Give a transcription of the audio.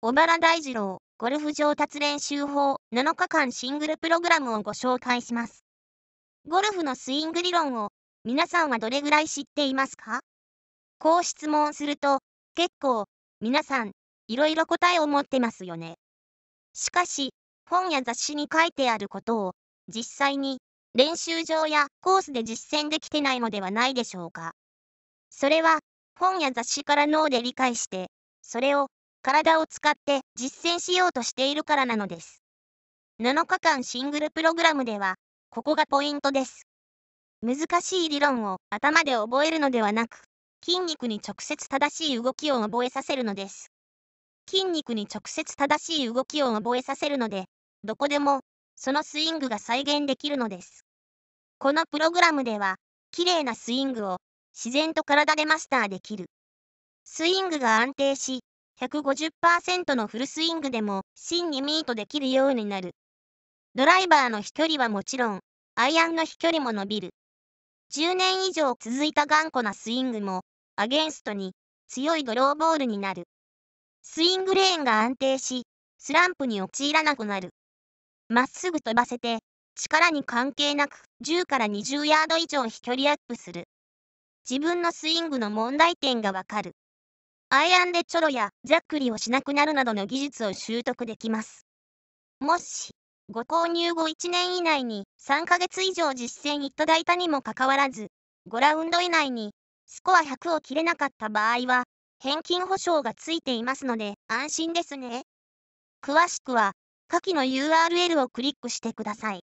小原大二郎、ゴルフ上達練習法7日間シングルプログラムをご紹介します。ゴルフのスイング理論を皆さんはどれぐらい知っていますかこう質問すると結構皆さんいろいろ答えを持ってますよね。しかし本や雑誌に書いてあることを実際に練習場やコースで実践できてないのではないでしょうか。それは本や雑誌から脳で理解してそれを体を使って実践しようとしているからなのです。7日間シングルプログラムでは、ここがポイントです。難しい理論を頭で覚えるのではなく、筋肉に直接正しい動きを覚えさせるのです。筋肉に直接正しい動きを覚えさせるので、どこでも、そのスイングが再現できるのです。このプログラムでは、綺麗なスイングを自然と体でマスターできる。スイングが安定し、150%のフルスイングでも芯にミートできるようになる。ドライバーの飛距離はもちろん、アイアンの飛距離も伸びる。10年以上続いた頑固なスイングも、アゲンストに強いドローボールになる。スイングレーンが安定し、スランプに陥らなくなる。まっすぐ飛ばせて、力に関係なく10から20ヤード以上飛距離アップする。自分のスイングの問題点がわかる。アイアンでチョロやジャックリをしなくなるなどの技術を習得できます。もし、ご購入後1年以内に3ヶ月以上実践いただいたにもかかわらず、5ラウンド以内にスコア100を切れなかった場合は、返金保証がついていますので安心ですね。詳しくは、下記の URL をクリックしてください。